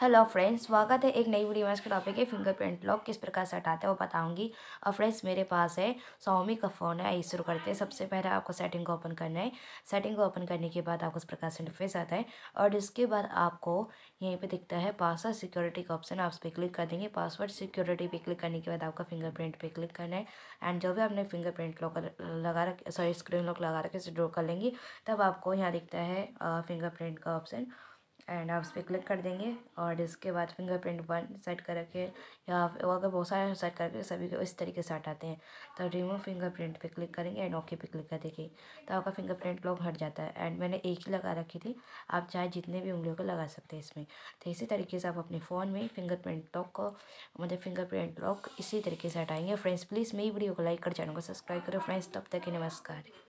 hello friends स्वागत है एक नई वीडियो में इसके टॉपिक है फिंगरप्रिंट लॉक किस प्रकार से हटाते हैं वो बताऊंगी और फ्रेंड्स मेरे पास है सोमी का फ़ोन है आइए शुरू करते हैं सबसे पहले आपको सेटिंग को ओपन करना है सेटिंग को ओपन करने के बाद आपको इस प्रकार से इंटरफेस आता है और इसके बाद आपको यहीं पर दिखता है पासवर्ड सिक्योरिटी का ऑप्शन आप उस पर क्लिक कर देंगे पासवर्ड सिक्योरिटी पर क्लिक करने के बाद आपका फिंगरप्रिंट पर क्लिक करना है एंड जो भी आपने फिंगरप्रिंट लॉक लगा रखे सॉरी स्क्रीन लॉक लगा रखे इसे ड्रॉ कर लेंगे तब आपको यहाँ दिखता है फिंगरप्रिंट का ऑप्शन एंड आप इस पर क्लिक कर देंगे और इसके बाद फिंगरप्रिंट वन सेट कर रखे या अगर बहुत सारे सेट करके सभी को इस तरीके से हटाते हैं तो रिमूव फिंगरप्रिंट पे क्लिक करेंगे एंड ओके पे क्लिक कर देंगे तो आपका फिंगरप्रिंट लॉक हट जाता है एंड मैंने एक ही लगा रखी थी आप चाहे जितने भी उंगलियों को लगा सकते हैं इसमें तो इसी तरीके से आप अपने फ़ोन में फिंगरप्रिंट लॉक को मतलब फिंगरप्रिंट लॉक इसी तरीके से हटाएंगे फ्रेंड्स प्लीज़ मेरी वीडियो को लाइक कर चैनल को सब्सक्राइब करो फ्रेंड्स तब तक ही नमस्कार